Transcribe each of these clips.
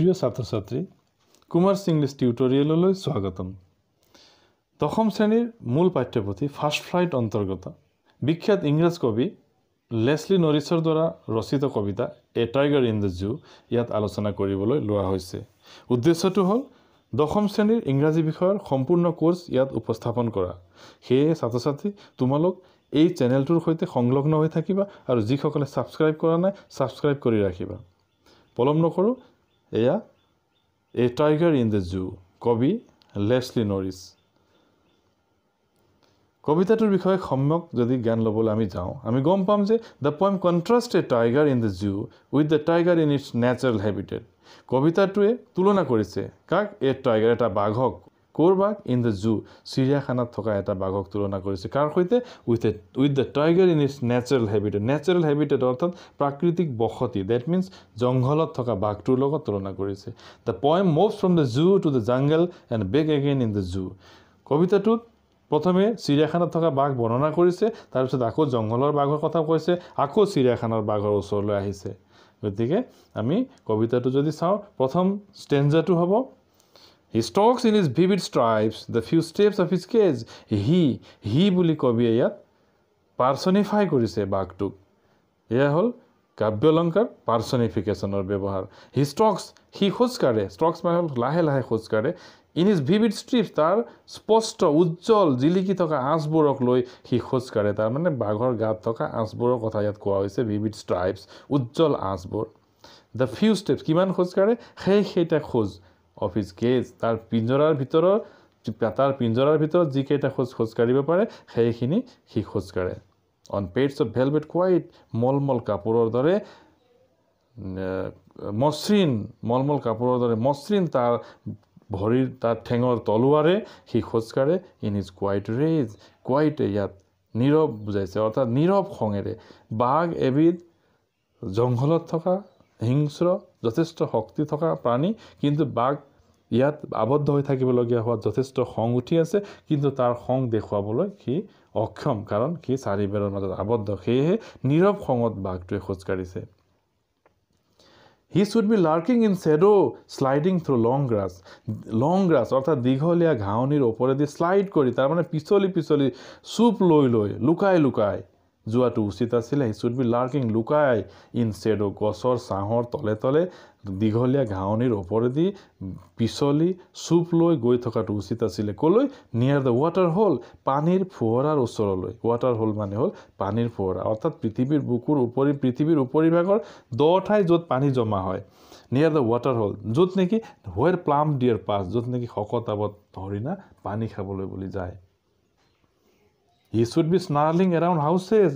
প্ৰিয় ছাত্ৰ ছাত্ৰী কুমাৰ ইংলিছ টিউটৰিয়েললৈ স্বাগতম দশম শ্ৰেণীৰ মূল পাঠ্যপুথি ফাৰ্ষ্ট ফ্লাইট অন্তৰ্গত বিখ্যাত ইংৰাজ কবি লেছলি নৰিছৰ দ্বাৰা ৰচিত কবিতা a tiger in the zoo ইয়াত আলোচনা কৰিবলৈ লোৱা হৈছে উদ্দেশ্যটো হ'ল দশম শ্ৰেণীৰ ইংৰাজী বিষয়ৰ সম্পূৰ্ণ কোৰ্চ ইয়াত উপস্থাপন কৰা সেয়েহে ছাত্ৰ ছাত্ৰী তোমালোক এই চেনেলটোৰ সৈতে সংলগ্ন হৈ থাকিবা আৰু যিসকলে ছাবস্ক্ৰাইব কৰা নাই ছাবস্ক্ৰাইব কৰি ৰাখিবা পলম নকৰোঁ এয়া a tiger in the zoo কবি লেছলি নৰিছ কবিতাটোৰ বিষয়ে সম্যক যদি জ্ঞান ল'বলৈ আমি যাওঁ আমি গম পাম যে the poem contrast a tiger in the zoo with the tiger in its natural habitat কবিতাটোৱে তুলনা কৰিছে কাক এ টাইগাৰ এটা বাঘক ক'ৰ বাঘ ইন দ্য জু চিৰিয়াখানাত থকা এটা বাঘক তুলনা কৰিছে কাৰ সৈতে with a with the tiger in is natural habitat natural habitat অৰ্থাৎ প্ৰাকৃতিক বসতি ডেট মিনছ জংঘলত থকা বাঘটোৰ লগত তুলনা কৰিছে the poem move from the zoo to the jungle and back again in the zoo কবিতাটোত প্ৰথমে চিৰিয়াখানাত থকা বাঘ বৰ্ণনা কৰিছে তাৰপিছত আকৌ জংঘলৰ বাঘৰ কথা কৈছে আকৌ চিৰিয়াখানাৰ বাঘৰ ওচৰলৈ আহিছে গতিকে আমি কবিতাটো যদি চাওঁ প্ৰথম ষ্টেঞ্জাটো হ'ব he stalks in his vivid stripes the few steps of his cage he he বুলি কবিয়ে ইয়াত পাৰ্চনিফাই কৰিছে বাঘটোক এয়া হ'ল কাব্য অলংকাৰ পাৰ্চনিফিকেশ্যনৰ ব্যৱহাৰ হি ষ্টক্স সি খোজকাঢ়ে ষ্টক্স মানে হ'ল লাহে লাহে খোজকাঢ়ে ইন ইজ ভিভিড ষ্ট্ৰিপছ তাৰ স্পষ্ট উজ্জ্বল জিলিকি থকা আঁচবোৰক লৈ সি খোজকাঢ়ে তাৰমানে বাঘৰ গাত থকা আঁচবোৰৰ কথা ইয়াত কোৱা হৈছে ভিভিড ষ্ট্ৰাইভছ উজ্জ্বল আঁচবোৰ দ্য ফিউ ষ্টেপছ কিমান খোজকাঢ়ে সেই সেইটা খোজ অফিচ গেজ তাৰ পিঞ্জৰাৰ ভিতৰত তাৰ পিঞ্জৰাৰ ভিতৰত যিকেইটা খোজ খোজকাঢ়িব পাৰে সেইখিনি সি খোজকাঢ়ে on pads of velvet quiet মলমল কাপোৰৰ দৰে মসৃণ মলমল কাপোৰৰ দৰে মসৃণ তাৰ ভৰিৰ তাৰ ঠেঙৰ তলুৱাৰে সি খোজকাঢ়ে ইন ইজ কুৱাইট ৰেজ কুৱাইটে ইয়াত নীৰৱ বুজাইছে অৰ্থাৎ নীৰৱ খঙেৰে বাঘ এবিধ জংঘলত থকা হিংস্ৰ যথেষ্ট শক্তি থকা প্ৰাণী কিন্তু বাঘ ইয়াত আবদ্ধ হৈ থাকিবলগীয়া হোৱাত যথেষ্ট খং উঠি আছে কিন্তু তাৰ খং দেখুৱাবলৈ সি অক্ষম কাৰণ সি চাৰিবেৰৰ মাজত আবদ্ধ সেয়েহে নীৰৱ খঙত বাঘটোৱে খোজ কাঢ়িছে he should be lurking in shade' sliding through long grass long grass অৰ্থাৎ দীঘলীয়া ঘাঁহনিৰ ওপৰেদি শ্লাইড কৰি তাৰমানে পিছলি পিছলি চুপ লৈ লৈ লুকাই লুকাই যোৱাটো উচিত আছিলে হি শ্বুড বি লাৰ্কিং লুকাই ইন চেড' গছৰ ছাঁহৰ তলে তলে দীঘলীয়া ঘাঁহনিৰ ওপৰেদি পিছলি চুপ লৈ গৈ থকাটো উচিত আছিলে ক'লৈ নিয়াৰ দ্য ৱাটাৰ হ'ল পানীৰ ফোহৰাৰ ওচৰলৈ ৱাটাৰ হ'ল মানে হ'ল পানীৰ ফোহৰা অৰ্থাৎ পৃথিৱীৰ বুকুৰ উপৰি পৃথিৱীৰ উপৰিভাগৰ দ ঠাই য'ত পানী জমা হয় নিয়াৰ দ্য ৱাটাৰ হ'ল য'ত নেকি হোৱেৰ প্লাম ডিয়েৰ পাছ য'ত নেকি শকত আৱত ধৰি না পানী খাবলৈ বুলি যায় he should be snarling around houses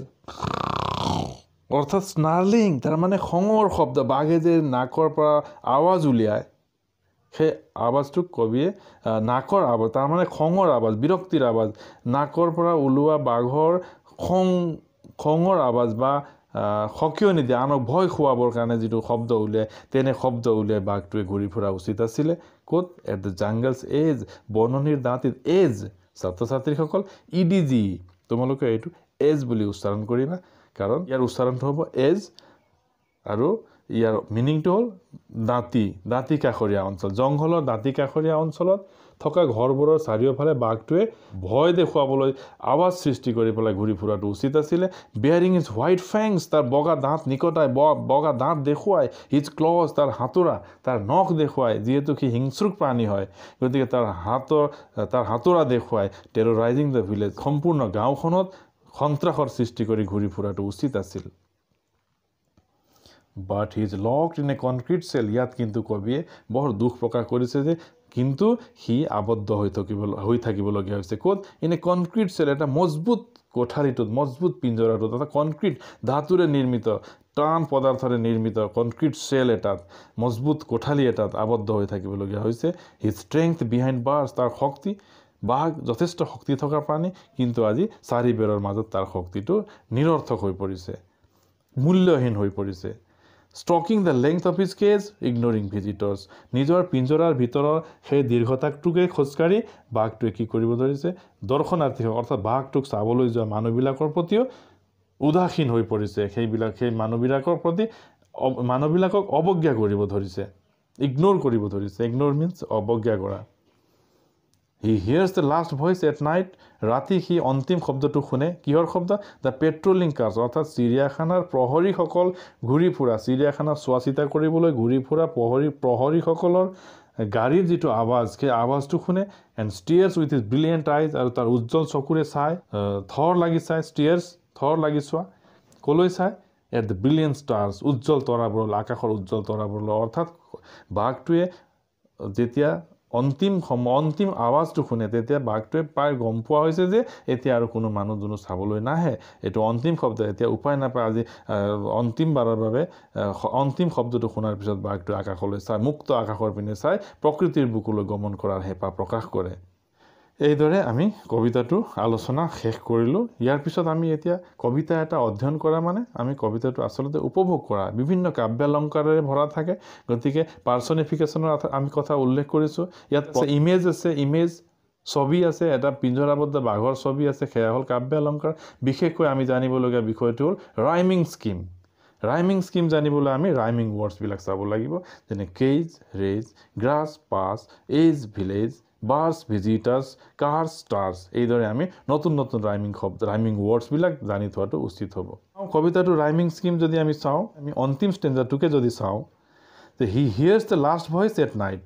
অৰ্থাৎ স্নাৰ্লিং তাৰমানে খঙৰ শব্দ বাঘে যে নাকৰ পৰা আৱাজ উলিয়ায় সেই আৱাজটোক কবিয়ে নাকৰ আৱাজ তাৰমানে খঙৰ আৱাজ বিৰক্তিৰ আৱাজ নাকৰ পৰা ওলোৱা বাঘৰ খং খঙৰ আৱাজ বা সকীয় দিয়ে আনক ভয় খুৱাবৰ কাৰণে যিটো শব্দ উলিয়াই তেনে শব্দ উলিয়াই বাঘটোৱে ঘূৰি ফুৰা উচিত আছিলে ক'ত এট দ্য জাংগলছ এজ বননিৰ দাঁতিত এজ ছাত্ৰ ছাত্ৰীসকল E e D G E তোমালোকে এইটো এজ বুলি উচ্চাৰণ কৰিবা কাৰণ ইয়াৰ উচ্চাৰণটো হ'ব এজ আৰু ইয়াৰ মিনিংটো হ'ল দাঁতি দাঁতি কাষৰীয়া অঞ্চল জংঘলৰ দাঁতি কাষৰীয়া অঞ্চলত থকা ঘৰবোৰৰ চাৰিওফালে বাঘটোৱে ভয় দেখুৱাবলৈ আৱাজ সৃষ্টি কৰি পেলাই ঘূৰি ফুৰাটো উচিত আছিলে বিয়াৰিং ইজ হোৱাইট ফেংছ তাৰ বগা দাঁত নিকটাই বগা দাঁত দেখুৱাই ইজ ক্লজ তাৰ হাতোৰা তাৰ নখ দেখুৱাই যিহেতু সি হিংস্ৰুক প্ৰাণী হয় গতিকে তাৰ হাতৰ তাৰ হাতোৰা দেখুৱাই টেৰৰাইজিং দ্য ভিলেজ সম্পূৰ্ণ গাঁওখনত সন্ত্ৰাসৰ সৃষ্টি কৰি ঘূৰি ফুৰাটো উচিত আছিল but he is locked in a concrete cell ইয়াত কিন্তু কবিয়ে বৰ দুখ প্ৰকাশ কৰিছে যে কিন্তু সি আবদ্ধ হৈ থাকিব হৈ থাকিবলগীয়া হৈছে ক'ত এনেই কনক্ৰিট চেল এটা মজবুত কোঠালিটোত মজবুত পিঞ্জৰাটোত এটা কনক্ৰিট ধাতুৰে নিৰ্মিত টান পদাৰ্থৰে নিৰ্মিত কনক্ৰিট চেল এটাত মজবুত কোঠালি এটাত আবদ্ধ হৈ থাকিবলগীয়া হৈছে সি ষ্ট্ৰেংথ বিহাইণ্ড বাৰ্ছ তাৰ শক্তি বাঘ যথেষ্ট শক্তি থকাৰ প্ৰাণী কিন্তু আজি চাৰি বেৰৰ মাজত তাৰ শক্তিটো নিৰৰ্থক হৈ পৰিছে মূল্যহীন হৈ পৰিছে stalking the length of his cage ignoring visitors নিজৰ পিঞ্জৰাৰ ভিতৰৰ সেই দীৰ্ঘতাটোকে খোজকাঢ়ি বাঘটোৱে কি কৰিব ধৰিছে দৰ্শনাৰ্থী অৰ্থাৎ বাঘটোক চাবলৈ যোৱা মানুহবিলাকৰ প্ৰতিও উদাসীন হৈ পৰিছে সেইবিলাক সেই মানুহবিলাকৰ প্ৰতি মানুহবিলাকক অৱজ্ঞা কৰিব ধৰিছে ইগন'ৰ কৰিব ধৰিছে ইগন'ৰ মিনছ অৱজ্ঞা কৰা he hears the last voice at night ৰাতি সি অন্তিম শব্দটো শুনে কিহৰ শব্দ দ্য পেট্ৰলিং কাৰ্ছ অৰ্থাৎ চিৰিয়াখানাৰ প্ৰহৰীসকল ঘূৰি ফুৰা চিৰিয়াখানা চোৱা চিতা কৰিবলৈ ঘূৰি ফুৰা প্ৰহৰী প্ৰহৰীসকলৰ গাড়ীৰ যিটো আৱাজ সেই আৱাজটো শুনে and stares with his brilliant eyes আৰু তাৰ উজ্জ্বল চকুৰে চাই থৰ লাগি চাই ষ্টিয়াৰ্ছ থৰ লাগি চোৱা কলৈ চাই এট দ্য ব্ৰিলিয়েণ্ট ষ্টাৰ্ছ উজ্জ্বল তৰাবোৰলৈ আকাশৰ উজ্জ্বল তৰাবোৰলৈ অৰ্থাৎ বাঘটোৱে যেতিয়া অন্তিম সম অন্তিম আৱাজটো শুনে তেতিয়া বাঘটোৱে প্ৰায় গম পোৱা হৈছে যে এতিয়া আৰু কোনো মানুহ দুনু চাবলৈ নাহে এইটো অন্তিম শব্দ এতিয়া উপায় নাপায় আজি অন্তিমবাৰৰ বাবে অন্তিম শব্দটো শুনাৰ পিছত বাঘটোৱে আকাশলৈ চাই মুক্ত আকাশৰ পিনে চাই প্ৰকৃতিৰ বুকুলৈ গমন কৰাৰ হেঁপাহ প্ৰকাশ কৰে এইদৰে আমি কবিতাটো আলোচনা শেষ কৰিলোঁ ইয়াৰ পিছত আমি এতিয়া কবিতা এটা অধ্যয়ন কৰা মানে আমি কবিতাটো আচলতে উপভোগ কৰা বিভিন্ন কাব্যালংকাৰেৰে ভৰা থাকে গতিকে পাৰ্চনিফিকেশ্যনৰ আমি কথা উল্লেখ কৰিছোঁ ইয়াত ইমেজ আছে ইমেজ ছবি আছে এটা পিঞ্জৰাবদ্ধ বাঘৰ ছবি আছে সেয়া হ'ল কাব্যালংকাৰ বিশেষকৈ আমি জানিবলগীয়া বিষয়টো হ'ল ৰাইমিং স্কিম ৰাইমিং স্কিম জানিবলৈ আমি ৰাইমিং ৱৰ্ডছবিলাক চাব লাগিব যেনে cage rage grass pass edge village bars visitors cars stars এইদরে আমি নতুন নতুন রাইমিং শব্দ রাইমিং ওয়ার্ডসবিল জানি থাকা উচিত হব কবিতাট রাইমিং স্কিম যদি আমি চাও আমি অন্তিম স্টেঞ্জারটুকে যদি চাও যে he hears the last voice at night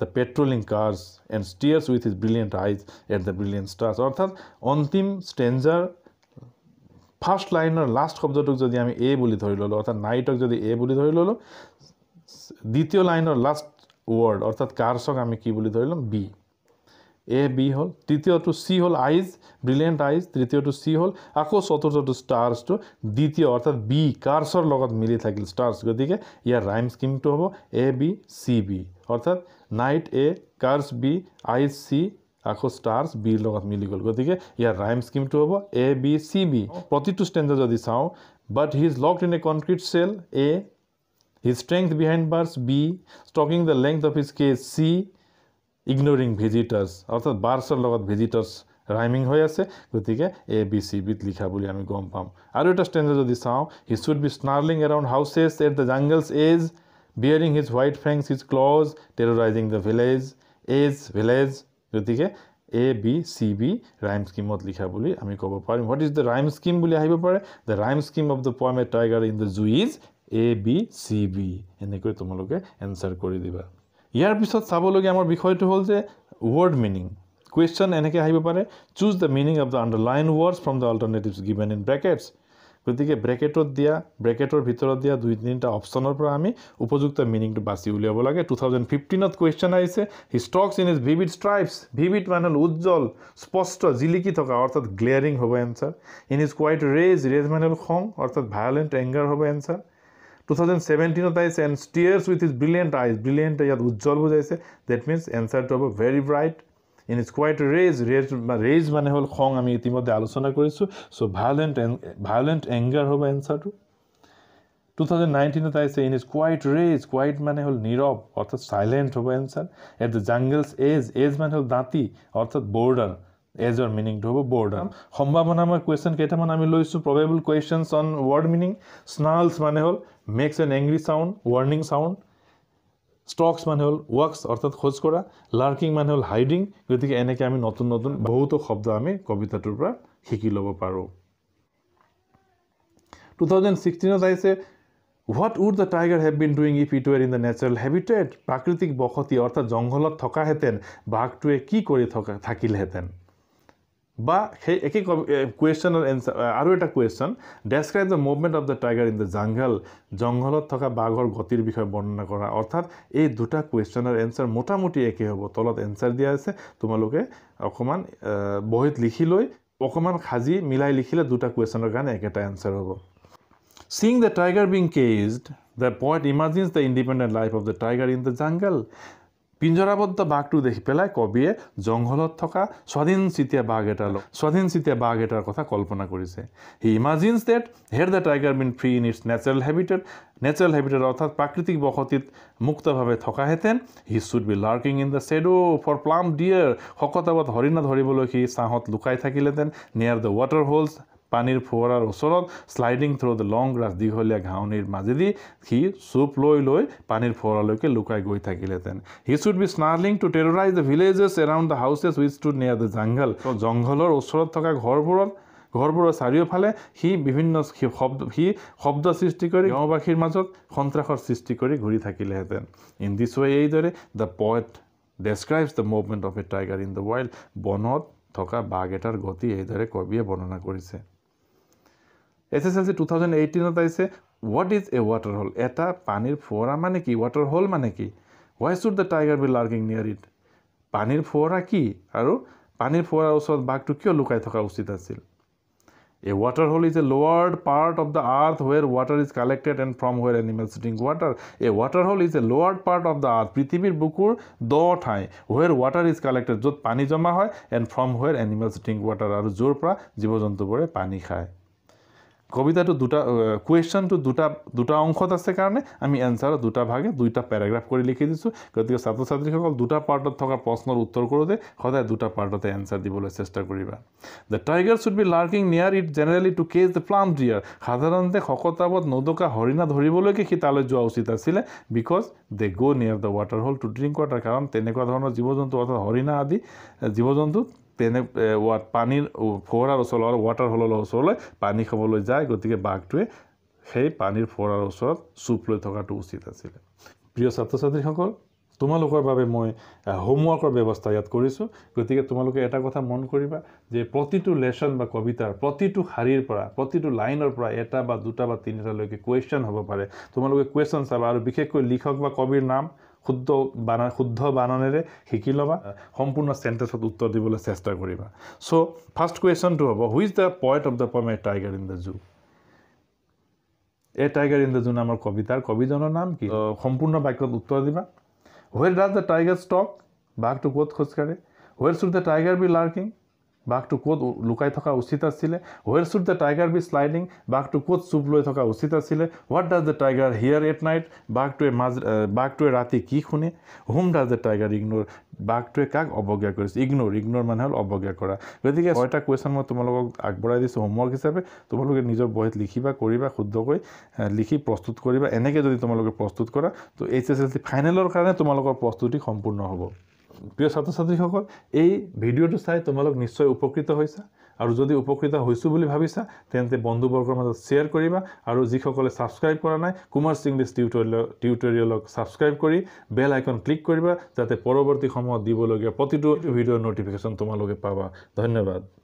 the patrolling cars and stares with his brilliant eyes at the brilliant stars অর্থাৎ অন্তিম স্টেঞ্জার ফার্ষ্ট লাইনৰ লাষ্ট শব্দটোক যদি আমি এ বুলি ধৰি ল'লোঁ অৰ্থাৎ নাইটক যদি এ বুলি ধৰি ল'লোঁ দ্বিতীয় লাইনৰ লাষ্ট ৱৰ্ড অৰ্থাৎ কাৰ্চক আমি কি বুলি ধৰি ল'ম বি এ বি হ'ল তৃতীয়টো চি হ'ল আইজ ব্ৰিলিয়েণ্ট আইজ তৃতীয়টো চি হ'ল আকৌ চতুৰ্থটো ষ্টাৰ্ছটো দ্বিতীয় অৰ্থাৎ বি কাৰ্চৰ লগত মিলি থাকিল ষ্টাৰ্ছ গতিকে ইয়াৰ ৰাইম স্কিমটো হ'ব এ বি চি বি অৰ্থাৎ night A cars B eyes C আকৌ ষ্টাৰ্ছ বিৰ লগত মিলি গ'ল গতিকে ইয়াৰ ৰাইম স্কিমটো হ'ব এ বি চি বি প্ৰতিটো ষ্টেণ্ডত যদি চাওঁ but he is locked in a concrete cell uh his strength behind bursts b stalking the length of his case c ignoring visitors अर्थात बारसलogat विजिटर्स राइमिंग হই আছে কতেকে এ বি সি বি লিখা বলি আমি গম পাম আর এটা স্ট্যাঞ্জার যদি চাও he should be snarling around houses in the jungle's edge baring his white fangs his claws terrorising the village edge village কতেকে A B C B rhyme স্কিমত লিখা বলি আমি কব পারিম what is the rhyme scheme বলি আইব পারে the rhyme scheme of the poem a tiger in the zoo is A B C B এনেকৈ তোমালোকে এনচাৰ কৰি দিবা ইয়াৰ পিছত চাবলগীয়া আমাৰ বিষয়টো হ'ল যে ৱৰ্ড মিনিং কুৱেশ্যন এনেকৈ আহিব পাৰে choose the meaning of the underline words from the alternatives given in brackets গতিকে ব্ৰেকেটত দিয়া ব্ৰেকেটৰ ভিতৰত দিয়া দুই তিনিটা অপশ্যনৰ পৰা আমি উপযুক্ত মিনিংটো বাছি উলিয়াব লাগে টু থাউজেণ্ড ফিফটিনত কুৱেশ্যন আহিছে he stalks in his vivid stripes vivid মানে হ'ল উজ্জ্বল স্পষ্ট জিলিকি থকা অৰ্থাৎ গ্লেয়াৰিং হ'ব answer in his quiet rage rage মানে হ'ল খং অৰ্থাৎ ভায়লেণ্ট এংগাৰ হ'ব এনচাৰ টু থাউজেণ্ড চেভেণ্টিনত আহিছে and stares with his brilliant eyes brilliant ইয়াত উজ্জ্বল বুজাইছে ডেট মিনছ এনচাৰটো হ'ব very bright in his quiet rage rage rage মানে হ'ল খং আমি ইতিমধ্যে আলোচনা কৰিছোঁ চ' ভায়লেণ্ট ভায়লেণ্ট এংগাৰ হ'ব এনচাৰটো টু থাউজেণ্ড নাইনটিনত আহিছে in his quiet rage quiet মানে হ'ল নীৰৱ অৰ্থাৎ চাইলেণ্ট হ'ব answer at the jungle's edge edge মানে হ'ল দাঁতি অৰ্থাৎ বৰ্ডাৰ এজৰ মিনিংটো হ'ব বৰ্ডাম সম্ভাৱনা মই কুৱেশ্যন কেইটামান আমি লৈছোঁ probable questions on word meaning snarls মানে হ'ল makes an angry sound warning sound stalks মানে হ'ল ৱৰ্কছ অৰ্থাৎ খোজ কৰা লাৰ্কিং মানে হ'ল হাইডিং গতিকে এনেকৈ আমি নতুন নতুন বহুতো শব্দ আমি কবিতাটোৰ পৰা শিকি ল'ব পাৰোঁ টু থাউজেণ্ড ছিক্সটিনত আহিছে what would the tiger have been doing if it were in the natural habitat প্ৰাকৃতিক বসতি অৰ্থাৎ জংঘলত থকাহেঁতেন বাঘটোৱে কি কৰি থকা থাকিলেহেঁতেন বা সেই একেই কুৱেশ্যনৰ এনচাৰ আৰু এটা question describe the movement of the tiger in the jungle জংঘলত থকা বাঘৰ গতিৰ বিষয়ে বৰ্ণনা কৰা অৰ্থাৎ এই দুটা কুৱেশ্যনৰ এনচাৰ মোটামুটি একেই হ'ব তলত এনচাৰ দিয়া আছে তোমালোকে অকণমান বহীত লিখি লৈ অকণমান সাজি মিলাই লিখিলে দুটা কুৱেশ্যনৰ কাৰণে একেটা এনচাৰ হ'ব seeing the tiger being caged the poet imagines the independent life of the tiger in the jungle পিঞ্জৰাবদ্ধ বাঘটো দেখি পেলাই কবিয়ে জংঘলত থকা স্বাধীন স্বাধীনচিতীয়া বাঘ এটাৰ লগত চিতিয়া বাঘ এটাৰ কথা কল্পনা কৰিছে he imagines that had the tiger been free in its natural habitat natural habitat অৰ্থাৎ প্ৰাকৃতিক বসতিত মুক্তভাৱে থকাহেঁতেন he should be lurking in the shadow for plump deer শকতাবত হৰিণা ধৰিবলৈ সি ছাঁহত লুকাই থাকিলেহেঁতেন নিয়াৰ দ্য ৱাটাৰ হলছ পানীৰ ফুৱাৰাৰ ওচৰত sliding through the long grass দীঘলীয়া ঘাঁহনিৰ মাজেদি সি চুপ লৈ লৈ পানীৰ ফুৱাৰালৈকে লুকাই গৈ থাকিলেহেঁতেন he should be snarling to terrorise the villages around the houses which to near the jungle জংঘলৰ ওচৰত থকা ঘৰবোৰত ঘৰবোৰৰ চাৰিওফালে সি বিভিন্ন শব্দ সি শব্দ সৃষ্টি কৰি গাঁওবাসীৰ মাজত সন্ত্ৰাসৰ সৃষ্টি কৰি ঘূৰি থাকিলেহেঁতেন ইন দিছ ৱে এইদৰে the poet describes the movement of a tiger in the wild বনত থকা বাঘ এটাৰ গতি এইদৰে কবিয়ে বৰ্ণনা কৰিছে S S L C two thousand এইটিনত আহিছে what is a water hole এটা পানীৰ ফোৱাৰা মানে কি ৱাটাৰ হল মানে কি why should the tiger be lurking near it পানীৰ ফোৱাৰা কি আৰু পানীৰ ফোৱাৰাৰ ওচৰত বাঘটো কিয় লুকাই থকা উচিত আছিল a water hole is a lowered part of the earth where water is collected and from where animals drink water a water hole is a lowered part of the earth পৃথিৱীৰ বুকুৰ দ ঠাই ৱেৰ ৱাটাৰ ইজ কালেক্টেড য'ত পানী জমা হয় and from where animals drink water আৰু য'ৰ পৰা জীৱ জন্তুবোৰে পানী খায় কবিতাটো দুটা কুৱেশ্যনটো দুটা দুটা অংশত আছে কাৰণে আমি এনচাৰত দুটা ভাগে দুটা পেৰাগ্ৰাফ কৰি লিখি দিছোঁ গতিকে ছাত্ৰ ছাত্ৰীসকল দুটা পাৰ্টত থকা প্ৰশ্নৰ উত্তৰ কৰোঁতে সদায় দুটা পাৰ্টতে এনচাৰ দিবলৈ চেষ্টা কৰিবা the tiger should be lurking near it generally to catch the plump deer সাধাৰণতে শকতাবত নদকা হৰিণা ধৰিবলৈকে সি তালৈ যোৱা উচিত আছিলে because they go' near the water hole to drink water কাৰণ তেনেকুৱা ধৰণৰ জীৱ জন্তু অৰ্থাৎ হৰিণা আদি জীৱ জন্তু তেনে পানীৰ ফোৱাৰ ওচৰলৈ ৱাটাৰ হলৰ ওচৰলৈ পানী খাবলৈ যায় গতিকে বাঘটোৱে সেই পানীৰ ফোৱাৰ ওচৰত চুপ লৈ থকাটো উচিত আছিলে প্ৰিয় ছাত্ৰ ছাত্ৰীসকল তোমালোকৰ বাবে মই হোমৱৰ্কৰ ব্যৱস্থা ইয়াত কৰিছোঁ গতিকে তোমালোকে এটা কথা মন কৰিবা যে প্ৰতিটো লেচন বা কবিতাৰ প্ৰতিটো শাৰীৰ পৰা প্ৰতিটো লাইনৰ পৰা এটা বা দুটা বা তিনিটালৈকে কুৱেশ্যন হ'ব পাৰে তোমালোকে কুৱেশ্যন চাবা আৰু বিশেষকৈ লিখক বা কবিৰ নাম শুদ্ধ বানান শুদ্ধ বাননেৰে শিকি ল'বা সম্পূৰ্ণ চেণ্টেঞ্চত উত্তৰ দিবলৈ চেষ্টা কৰিবা চ' ফাৰ্ষ্ট কুৱেশ্যনটো হ'ব is the point of the poem a tiger in the zoo a tiger in the zoo নামৰ কবিতাৰ কবিজনৰ নাম কি সম্পূৰ্ণ বাক্যত উত্তৰ দিবা where does the tiger stalk বাঘটো ক'ত খোজকাঢ়ে where should the tiger be lurking বাঘটো ক'ত লুকাই থকা উচিত আছিলে where should the tiger be sliding বাঘটো ক'ত চুপ লৈ থকা উচিত আছিলে what does the tiger hear at night বাঘ বাঘটোৱে মাজ বাঘটোৱে ৰাতি কি শুনে whom does the tiger ignore বাঘটোৱে কাক অৱজ্ঞা কৰিছে ইগন'ৰ ইগন'ৰ মানে হ'ল অৱজ্ঞা কৰা গতিকে ছয়টা কুৱেশ্যন মই তোমালোকক আগবঢ়াই দিছোঁ হোমৱৰ্ক হিচাপে তোমালোকে নিজৰ বহীত লিখিবা কৰিবা শুদ্ধকৈ লিখি প্ৰস্তুত কৰিবা এনেকৈ যদি তোমালোকে প্ৰস্তুত কৰা তো এইচ এছ এল চি ফাইনেলৰ কাৰণে তোমালোকৰ প্ৰস্তুতি সম্পূৰ্ণ হ'ব প্ৰিয় ছাত্ৰ ছাত্ৰীসকল এই ভিডিঅ'টো চাই তোমালোক নিশ্চয় উপকৃত হৈছা আৰু যদি উপকৃত হৈছোঁ বুলি ভাবিছা তেন্তে বন্ধুবৰ্গৰ মাজত শ্বেয়াৰ কৰিবা আৰু যিসকলে ছাবস্ক্ৰাইব কৰা নাই কুমাৰ ইংলিছ টিউটৰিয়েল টিউটৰিয়েলক ছাবস্ক্ৰাইব কৰি বেল আইকন ক্লিক কৰিবা যাতে পৰৱৰ্তী সময়ত দিবলগীয়া প্ৰতিটো ভিডিঅ'ৰ ন'টিফিকেশ্যন তোমালোকে পাবা ধন্যবাদ